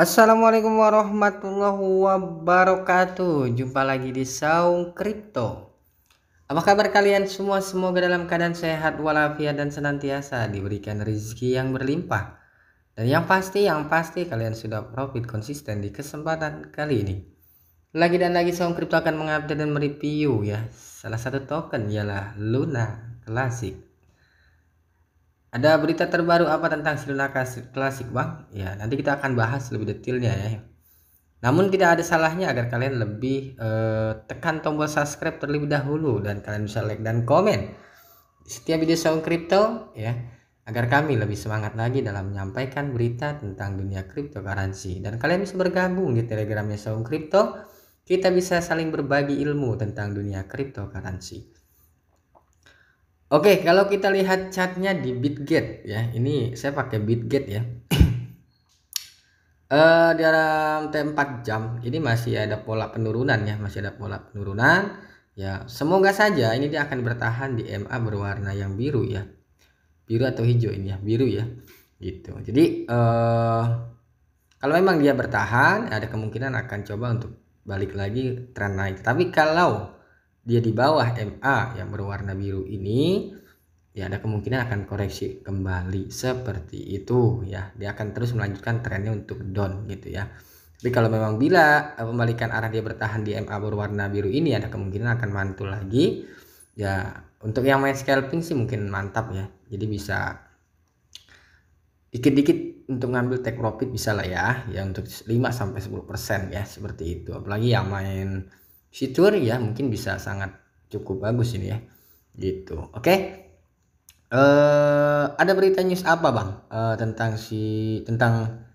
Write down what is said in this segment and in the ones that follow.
Assalamualaikum warahmatullahi wabarakatuh Jumpa lagi di Saung Kripto Apa kabar kalian semua? Semoga dalam keadaan sehat walafiat dan senantiasa Diberikan rezeki yang berlimpah Dan yang pasti, yang pasti kalian sudah profit konsisten di kesempatan kali ini Lagi dan lagi Saung Kripto akan mengupdate dan mereview ya Salah satu token ialah Luna Classic ada berita terbaru apa tentang Sri Klasik, Bang? Ya, nanti kita akan bahas lebih detailnya ya. Namun tidak ada salahnya agar kalian lebih eh, tekan tombol subscribe terlebih dahulu dan kalian bisa like dan komen setiap video sound crypto ya agar kami lebih semangat lagi dalam menyampaikan berita tentang dunia cryptocurrency dan kalian bisa bergabung di telegramnya sound Crypto kita bisa saling berbagi ilmu tentang dunia cryptocurrency Oke, kalau kita lihat chatnya di Bitget ya, ini saya pakai Bitget ya. Uh, dalam 4 jam ini masih ada pola penurunan ya masih ada pola penurunan ya semoga saja ini dia akan bertahan di MA berwarna yang biru ya biru atau hijau ini ya biru ya gitu jadi uh, kalau memang dia bertahan ada kemungkinan akan coba untuk balik lagi tren naik tapi kalau dia di bawah MA yang berwarna biru ini ya ada kemungkinan akan koreksi kembali seperti itu ya dia akan terus melanjutkan trennya untuk down gitu ya tapi kalau memang bila eh, pembalikan arah dia bertahan di MA berwarna biru ini ada kemungkinan akan mantul lagi ya untuk yang main scalping sih mungkin mantap ya jadi bisa dikit-dikit untuk ngambil take profit bisa lah ya ya untuk 5 sampai 10% ya seperti itu apalagi yang main fitur ya mungkin bisa sangat cukup bagus ini ya gitu oke okay. uh, eh, ada berita news apa bang uh, tentang si tentang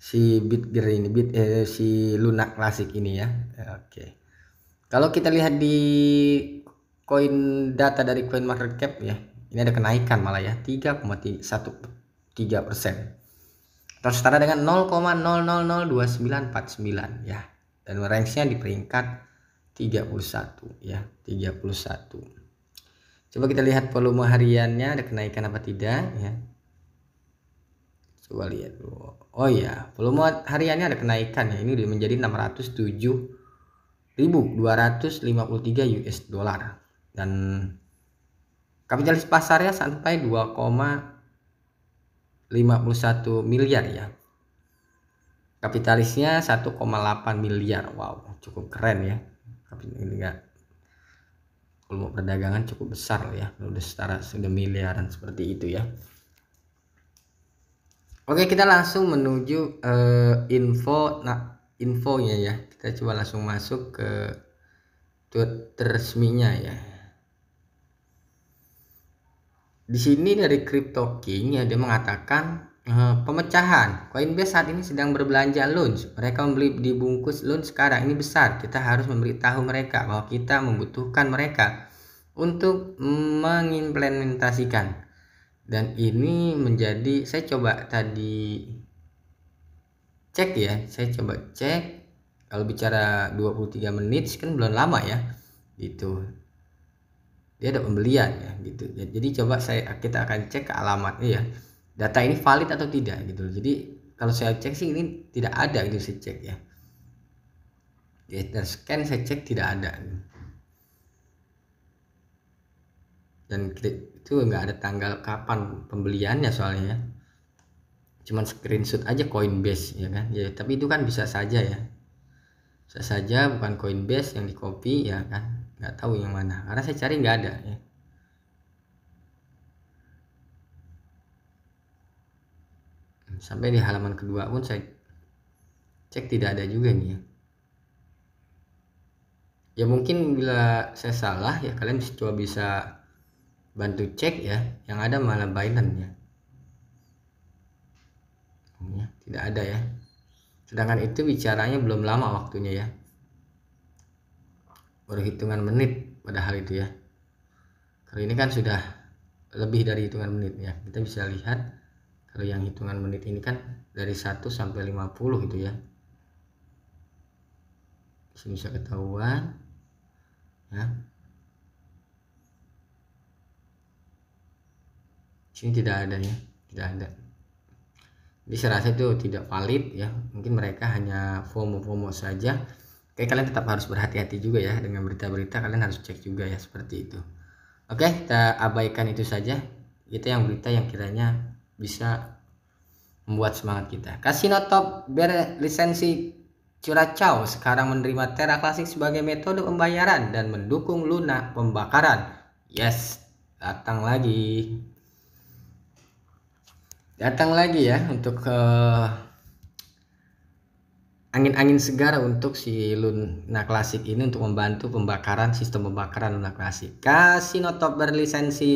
si Bitger ini bit eh, si lunak klasik ini ya oke okay. kalau kita lihat di koin data dari koin Market Cap ya ini ada kenaikan malah ya 3,13 persen terus setara dengan sembilan ya dan range-nya di peringkat 31 ya 31 coba kita lihat volume hariannya ada kenaikan apa tidak ya coba lihat oh ya volume hariannya ada kenaikan ya ini udah menjadi 607.253 US dollar dan kapitalis pasarnya sampai 2,51 miliar ya kapitalisnya 1,8 miliar wow cukup keren ya tapi enggak volume perdagangan cukup besar ya udah setara sudah miliaran seperti itu ya Oke kita langsung menuju uh, info nah, infonya ya kita coba langsung masuk ke Twitter resminya ya di sini dari Crypto King ya dia mengatakan Eh, pemecahan Coinbase saat ini sedang berbelanja launch. Mereka membeli di bungkus launch sekarang ini besar. Kita harus memberitahu mereka bahwa kita membutuhkan mereka untuk mengimplementasikan. Dan ini menjadi saya coba tadi cek ya, saya coba cek kalau bicara 23 menit kan belum lama ya. Gitu. Dia ada pembelian ya gitu. Jadi coba saya kita akan cek ke alamatnya ya data ini valid atau tidak gitu jadi kalau saya cek sih ini tidak ada gitu saya cek ya ya dan scan saya cek tidak ada gitu. dan dan itu nggak ada tanggal kapan pembeliannya soalnya ya cuman screenshot aja Coinbase ya kan ya tapi itu kan bisa saja ya bisa saja bukan Coinbase yang di copy ya kan nggak tahu yang mana karena saya cari nggak ada ya sampai di halaman kedua pun saya cek tidak ada juga nih ya ya mungkin bila saya salah ya kalian coba bisa bantu cek ya yang ada malah Binance ya. ya tidak ada ya. Sedangkan itu bicaranya belum lama waktunya ya. Baru hitungan menit padahal itu ya. Kali ini kan sudah lebih dari hitungan menit ya. Kita bisa lihat kalau yang hitungan menit ini kan dari 1 sampai 50 gitu ya sini bisa ketahuan ya sini tidak ada ya tidak ada Bisa saya rasa itu tidak valid ya mungkin mereka hanya FOMO-FOMO saja oke kalian tetap harus berhati-hati juga ya dengan berita-berita kalian harus cek juga ya seperti itu oke kita abaikan itu saja Kita yang berita yang kiranya bisa membuat semangat kita. Casino Top berlisensi Curacao sekarang menerima Terra Classic sebagai metode pembayaran dan mendukung Luna pembakaran. Yes, datang lagi. Datang lagi ya untuk ke uh, angin-angin segar untuk si Luna Classic ini untuk membantu pembakaran sistem pembakaran Luna Classic. Casino Top berlisensi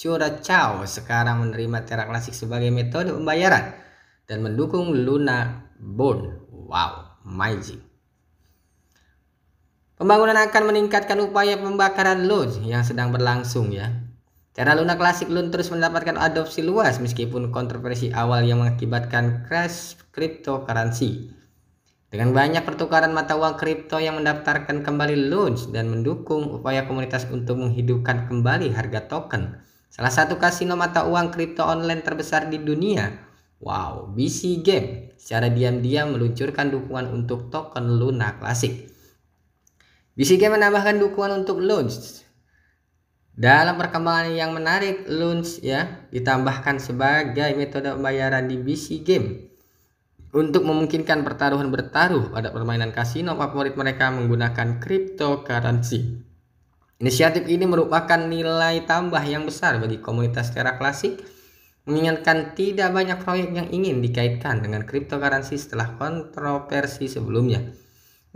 Curacao sekarang menerima Terra Classic sebagai metode pembayaran dan mendukung Luna Bond. Wow, magic. Pembangunan akan meningkatkan upaya pembakaran Lune yang sedang berlangsung ya. Terra Luna Classic Lune terus mendapatkan adopsi luas meskipun kontroversi awal yang mengakibatkan crash cryptocurrency. Dengan banyak pertukaran mata uang kripto yang mendaftarkan kembali Lune dan mendukung upaya komunitas untuk menghidupkan kembali harga token Salah satu kasino mata uang kripto online terbesar di dunia, wow, BC Game, secara diam-diam meluncurkan dukungan untuk token Luna Classic. BC Game menambahkan dukungan untuk Launch. Dalam perkembangan yang menarik, Launch ya ditambahkan sebagai metode pembayaran di BC Game untuk memungkinkan pertaruhan bertaruh pada permainan kasino favorit mereka menggunakan cryptocurrency. Inisiatif ini merupakan nilai tambah yang besar bagi komunitas Terra Klasik, mengingatkan tidak banyak proyek yang ingin dikaitkan dengan cryptocurrency setelah kontroversi sebelumnya.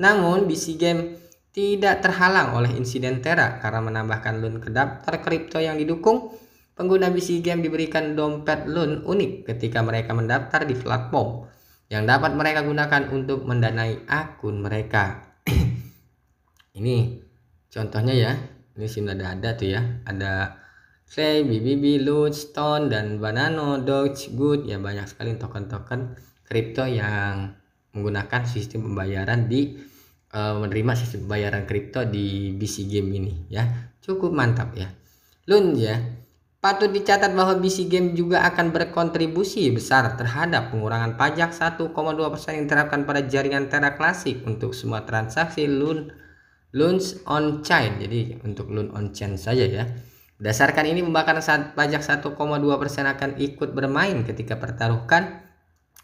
Namun, BC Game tidak terhalang oleh insiden Terra karena menambahkan loan ke daftar kripto yang didukung. Pengguna BC Game diberikan dompet loan unik ketika mereka mendaftar di platform yang dapat mereka gunakan untuk mendanai akun mereka. ini contohnya ya ini sim ada ada tuh ya ada Clay, BBB, loot Stone, dan Banana, Doge, Good ya banyak sekali token-token kripto yang menggunakan sistem pembayaran di uh, menerima sistem pembayaran kripto di BC Game ini ya cukup mantap ya Lun ya patut dicatat bahwa BC Game juga akan berkontribusi besar terhadap pengurangan pajak 1,2% yang diterapkan pada jaringan Terra Klasik untuk semua transaksi Lun loans on chain jadi untuk loan on chain saja ya berdasarkan ini pembakaran saat pajak 1,2% akan ikut bermain ketika pertaruhkan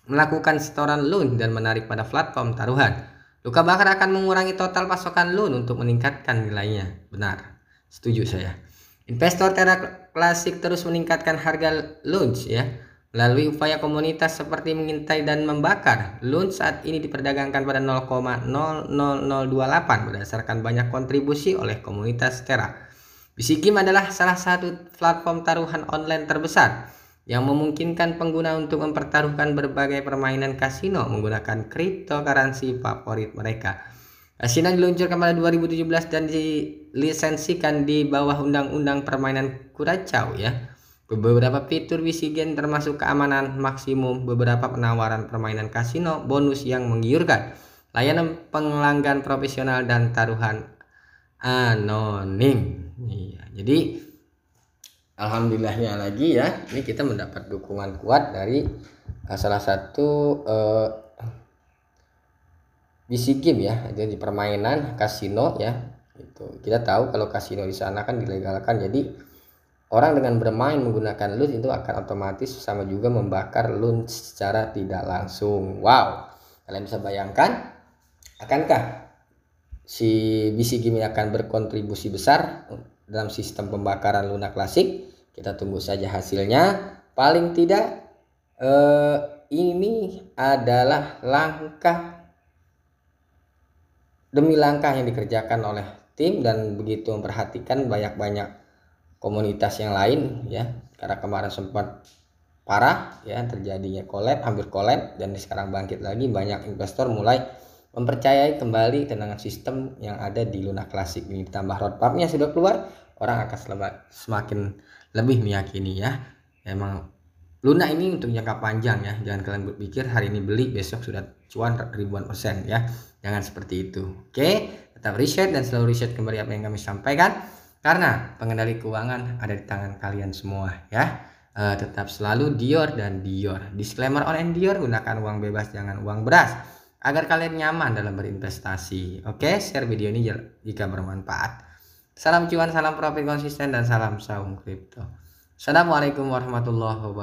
melakukan setoran loan dan menarik pada platform taruhan luka bakar akan mengurangi total pasokan loan untuk meningkatkan nilainya benar setuju saya investor Terra Classic terus meningkatkan harga loans ya Melalui upaya komunitas seperti mengintai dan membakar, Lund saat ini diperdagangkan pada 0,00028 berdasarkan banyak kontribusi oleh komunitas Terra. Bisikim adalah salah satu platform taruhan online terbesar yang memungkinkan pengguna untuk mempertaruhkan berbagai permainan kasino menggunakan cryptocurrency favorit mereka. Kasino diluncurkan pada 2017 dan dilisensikan di bawah Undang-Undang Permainan Kuracau ya. Beberapa fitur Wisigen termasuk keamanan maksimum, beberapa penawaran permainan kasino, bonus yang menggiurkan, layanan pelanggan profesional dan taruhan anonim. Iya, jadi alhamdulillahnya lagi ya, ini kita mendapat dukungan kuat dari eh, salah satu uh, eh, BC game ya, jadi permainan kasino ya. Itu kita tahu kalau kasino di sana kan dilegalkan, jadi Orang dengan bermain menggunakan loon itu akan otomatis sama juga membakar loon secara tidak langsung. Wow, kalian bisa bayangkan, akankah si bisi ini akan berkontribusi besar dalam sistem pembakaran lunak klasik? Kita tunggu saja hasilnya. Paling tidak eh, ini adalah langkah demi langkah yang dikerjakan oleh tim dan begitu memperhatikan banyak-banyak komunitas yang lain ya karena kemarin sempat parah ya terjadinya kolab hampir kolab dan sekarang bangkit lagi banyak investor mulai mempercayai kembali tenangan sistem yang ada di Luna Classic ini ditambah roadmapnya sudah keluar orang akan semakin lebih meyakini ya memang Luna ini untuk jangka panjang ya jangan kalian berpikir hari ini beli besok sudah cuan ribuan persen ya jangan seperti itu oke tetap riset dan selalu riset kembali apa yang kami sampaikan karena pengendali keuangan ada di tangan kalian semua ya. Uh, tetap selalu Dior dan Dior. Disclaimer on and Dior gunakan uang bebas jangan uang beras agar kalian nyaman dalam berinvestasi. Oke, share video ini jika bermanfaat. Salam cuan, salam profit konsisten dan salam saung kripto. Assalamualaikum warahmatullahi wabarakatuh.